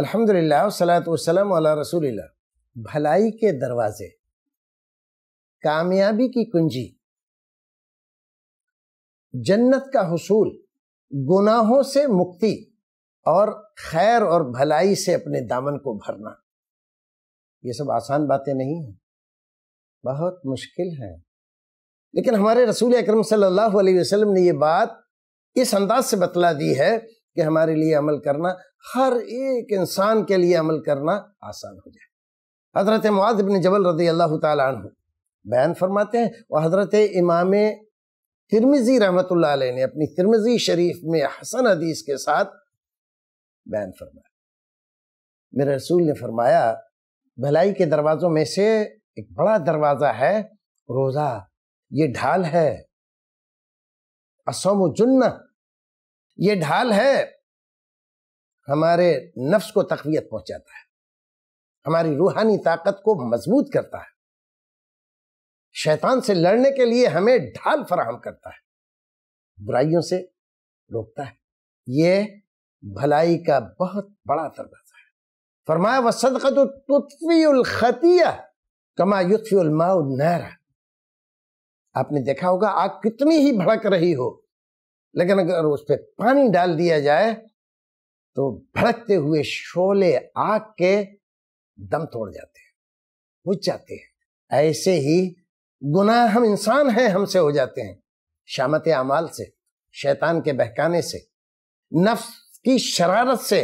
अल्हम्दुलिल्लाह सलात वसलम अला रसूलिल्लाह भलाई के दरवाजे कामयाबी की कुंजी जन्नत का हसूल गुनाहों से मुक्ति और खैर और भलाई से अपने दामन को भरना ये सब आसान बातें नहीं हैं बहुत मुश्किल है लेकिन हमारे रसूल अकरम सल्लल्लाहु अलैहि वसल्लम ने ये बात इस अंदाज से बतला दी है कि हमारे लिए अमल करना हर एक इंसान के लिए अमल करना आसान हो जाए हज़रत मुआद जबल रदी अल्लाह तु बयान फरमाते हैं और हज़रत इमाम तिरमिज़ी रहमत ने अपनी तिरमिज़ी शरीफ में हसन हदीस के साथ बयान फरमाया मेरे रसूल ने फरमाया भलाई के दरवाज़ों में से एक बड़ा दरवाज़ा है रोज़ा ये ढाल है असम जुन्ना ये ढाल है हमारे नफ्स को तकवीत पहुंचाता है हमारी रूहानी ताकत को मजबूत करता है शैतान से लड़ने के लिए हमें ढाल फराहम करता है बुराइयों से रोकता है ये भलाई का बहुत बड़ा दरवाजा है फरमाया व सदकत कमा युतफ़ी नहरा आपने देखा होगा आग कितनी ही भड़क रही हो लेकिन अगर उस पर पानी डाल दिया जाए तो भड़कते हुए शोले आग के दम तोड़ जाते हैं बुझ जाते हैं ऐसे ही गुनाह हम इंसान हैं हमसे हो जाते हैं शामत अमाल से शैतान के बहकाने से नफ्स की शरारत से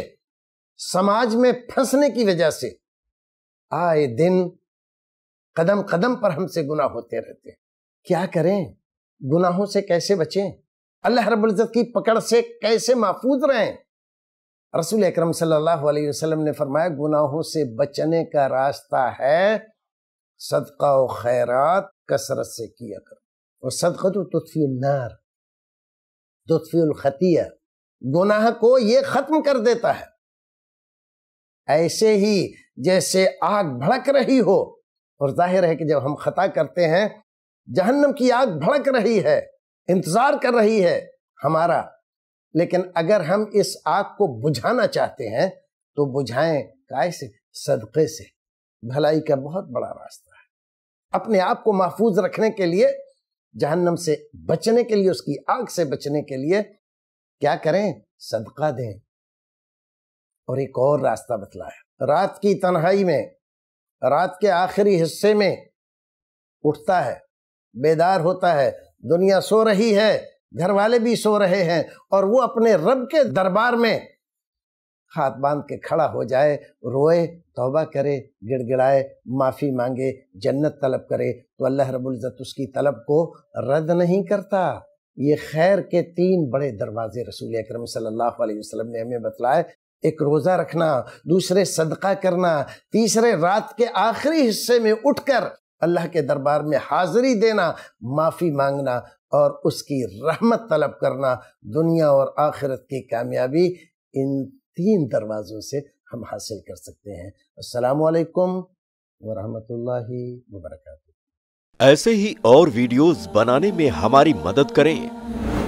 समाज में फंसने की वजह से आए दिन कदम कदम पर हमसे गुनाह होते रहते हैं क्या करें गुनाहों से कैसे बचें अल्लाह रबुल्ज़त की पकड़ से कैसे महफूज रहें रसूल अक्रम वसल्लम ने फरमाया गुनाहों से बचने का रास्ता है सदका व खैरत कसरत से किया करो और सदका तो गुनाह को ये ख़त्म कर देता है ऐसे ही जैसे आग भड़क रही हो और जाहिर है कि जब हम खता करते हैं जहन्नम की आग भड़क रही है इंतजार कर रही है हमारा लेकिन अगर हम इस आग को बुझाना चाहते हैं तो बुझाएं काय से सदक़े से भलाई का बहुत बड़ा रास्ता है अपने आप को महफूज रखने के लिए जहन्नम से बचने के लिए उसकी आग से बचने के लिए क्या करें सदका दें और एक और रास्ता बतलाया रात की तन्हाई में रात के आखिरी हिस्से में उठता है बेदार होता है दुनिया सो रही है घर वाले भी सो रहे हैं और वो अपने रब के दरबार में हाथ बांध के खड़ा हो जाए रोए तौबा करे गिड़गिड़ाए माफ़ी मांगे जन्नत तलब करे तो अल्लाह रबुल्ज़त उसकी तलब को रद्द नहीं करता ये खैर के तीन बड़े दरवाजे रसूल अक्रम सल्लल्लाहु अलैहि वसल्लम ने हमें बतलाए एक रोज़ा रखना दूसरे सदका करना तीसरे रात के आखिरी हिस्से में उठकर अल्लाह के दरबार में हाज़िरी देना माफ़ी मांगना और उसकी रहमत तलब करना दुनिया और आखिरत की कामयाबी इन तीन दरवाज़ों से हम हासिल कर सकते हैं असलकम वरहमतुल्लाहि वबरकatuh ऐसे ही और वीडियोस बनाने में हमारी मदद करें